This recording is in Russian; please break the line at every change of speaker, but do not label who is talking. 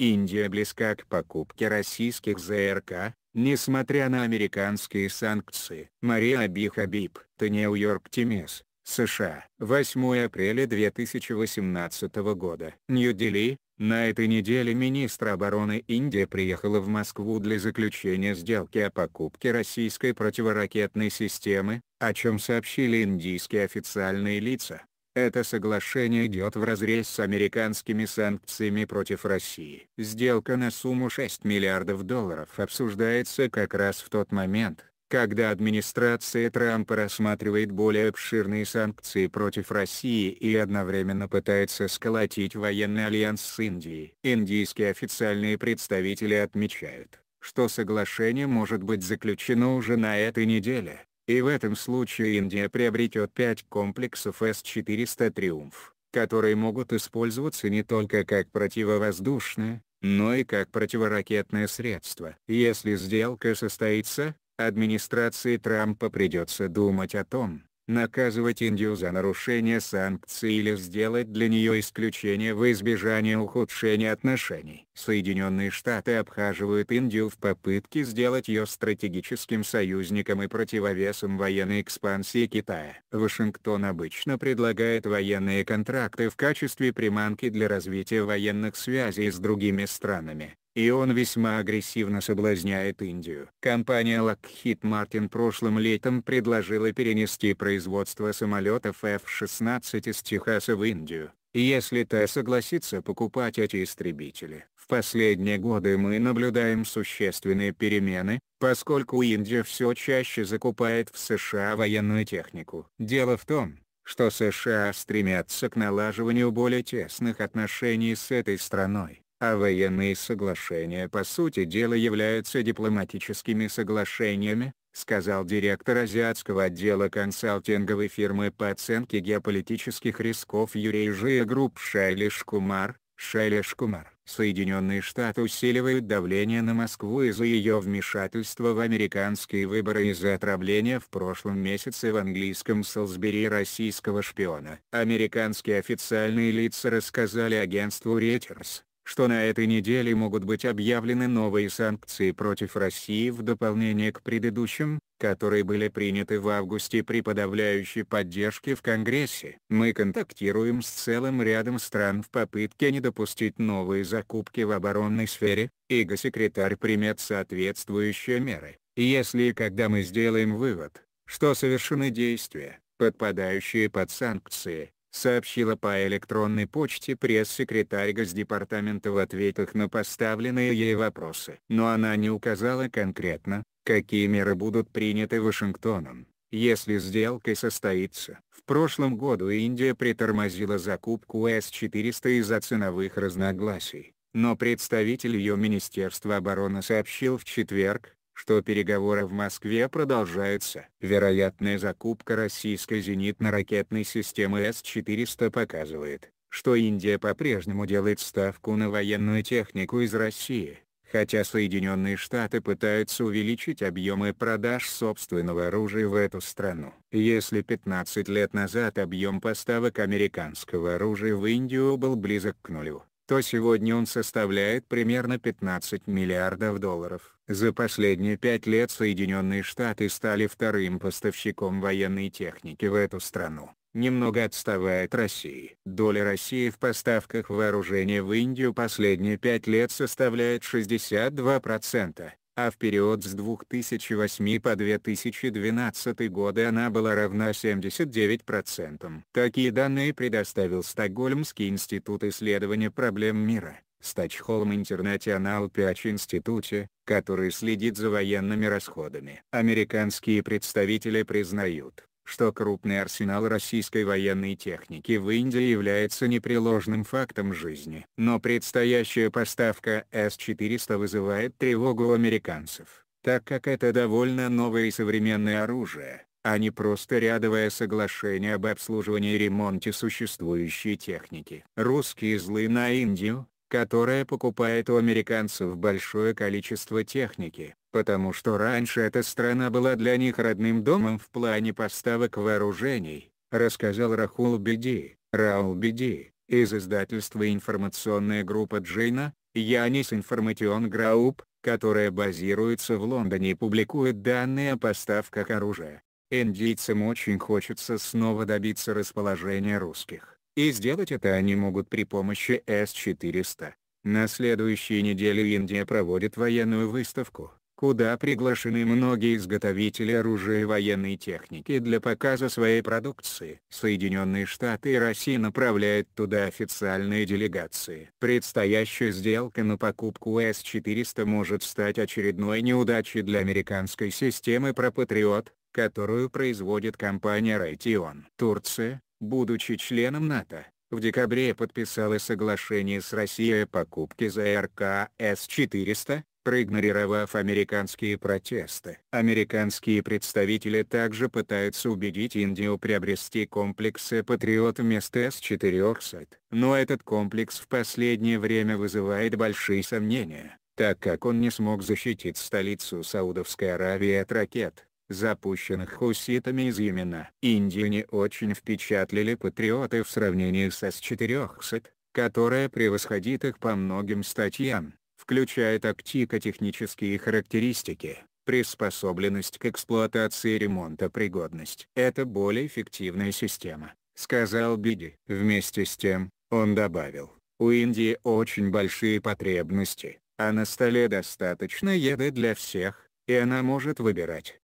Индия близка к покупке российских ЗРК, несмотря на американские санкции. Мария Би Хабиб, Нью-Йорк Тимес, США. 8 апреля 2018 года. Нью-Дели, на этой неделе министр обороны Индии приехала в Москву для заключения сделки о покупке российской противоракетной системы, о чем сообщили индийские официальные лица. Это соглашение идет вразрез с американскими санкциями против России. Сделка на сумму 6 миллиардов долларов обсуждается как раз в тот момент, когда администрация Трампа рассматривает более обширные санкции против России и одновременно пытается сколотить военный альянс с Индией. Индийские официальные представители отмечают, что соглашение может быть заключено уже на этой неделе. И в этом случае Индия приобретет 5 комплексов С-400 «Триумф», которые могут использоваться не только как противовоздушное, но и как противоракетное средство. Если сделка состоится, администрации Трампа придется думать о том, наказывать Индию за нарушение санкций или сделать для нее исключение в избежание ухудшения отношений. Соединенные Штаты обхаживают Индию в попытке сделать ее стратегическим союзником и противовесом военной экспансии Китая. Вашингтон обычно предлагает военные контракты в качестве приманки для развития военных связей с другими странами. И он весьма агрессивно соблазняет Индию. Компания Lockheed Martin прошлым летом предложила перенести производство самолетов F-16 из Техаса в Индию, если та согласится покупать эти истребители. В последние годы мы наблюдаем существенные перемены, поскольку Индия все чаще закупает в США военную технику. Дело в том, что США стремятся к налаживанию более тесных отношений с этой страной. А военные соглашения по сути дела являются дипломатическими соглашениями, сказал директор азиатского отдела консалтинговой фирмы по оценке геополитических рисков Юрейжия Групп Шайлиш Кумар, Шайлиш Кумар. Соединенные Штаты усиливают давление на Москву из-за ее вмешательства в американские выборы из-за отравления в прошлом месяце в английском Солсбери российского шпиона. Американские официальные лица рассказали агентству Reuters, что на этой неделе могут быть объявлены новые санкции против России в дополнение к предыдущим, которые были приняты в августе при подавляющей поддержке в Конгрессе. Мы контактируем с целым рядом стран в попытке не допустить новые закупки в оборонной сфере, и госсекретарь примет соответствующие меры, если и когда мы сделаем вывод, что совершены действия, подпадающие под санкции, сообщила по электронной почте пресс-секретарь Госдепартамента в ответах на поставленные ей вопросы. Но она не указала конкретно, какие меры будут приняты Вашингтоном, если сделка состоится. В прошлом году Индия притормозила закупку С-400 из-за ценовых разногласий, но представитель ее Министерства обороны сообщил в четверг, что переговоры в Москве продолжаются. Вероятная закупка российской зенитно-ракетной системы С-400 показывает, что Индия по-прежнему делает ставку на военную технику из России, хотя Соединенные Штаты пытаются увеличить объемы продаж собственного оружия в эту страну. Если 15 лет назад объем поставок американского оружия в Индию был близок к нулю, то сегодня он составляет примерно 15 миллиардов долларов. За последние пять лет Соединенные Штаты стали вторым поставщиком военной техники в эту страну немного отставая от России. Доля России в поставках вооружения в Индию последние пять лет составляет 62%, а в период с 2008 по 2012 годы она была равна 79%. Такие данные предоставил Стокгольмский институт исследования проблем мира. Стачхолм Интернационал 5 институте, который следит за военными расходами. Американские представители признают, что крупный арсенал российской военной техники в Индии является непреложным фактом жизни. Но предстоящая поставка С-400 вызывает тревогу у американцев, так как это довольно новое и современное оружие, а не просто рядовое соглашение об обслуживании и ремонте существующей техники. Русские злы на Индию, которая покупает у американцев большое количество техники, потому что раньше эта страна была для них родным домом в плане поставок вооружений, рассказал Рахул Биди, Раул Биди из издательства информационная группа Джейна, Янис Информатион Грауп, которая базируется в Лондоне и публикует данные о поставках оружия. Индийцам очень хочется снова добиться расположения русских. И сделать это они могут при помощи С-400. На следующей неделе Индия проводит военную выставку, куда приглашены многие изготовители оружия и военной техники для показа своей продукции. Соединенные Штаты и Россия направляют туда официальные делегации. Предстоящая сделка на покупку С-400 может стать очередной неудачей для американской системы про которую производит компания Raytheon. Турция, будучи членом НАТО, в декабре подписала соглашение с Россией о покупке ЗРК С-400, проигнорировав американские протесты. Американские представители также пытаются убедить Индию приобрести комплексы «Э «Патриот» вместо С-400. Но этот комплекс в последнее время вызывает большие сомнения, так как он не смог защитить столицу Саудовской Аравии от ракет запущенных хуситами из Йемена. Индию не очень впечатлили патриоты в сравнении с С-400, которая превосходит их по многим статьям, включая тактико-технические характеристики, приспособленность к эксплуатации и ремонтопригодность. Это более эффективная система, сказал Биди. Вместе с тем, он добавил, у Индии очень большие потребности, а на столе достаточно еды для всех, и она может выбирать,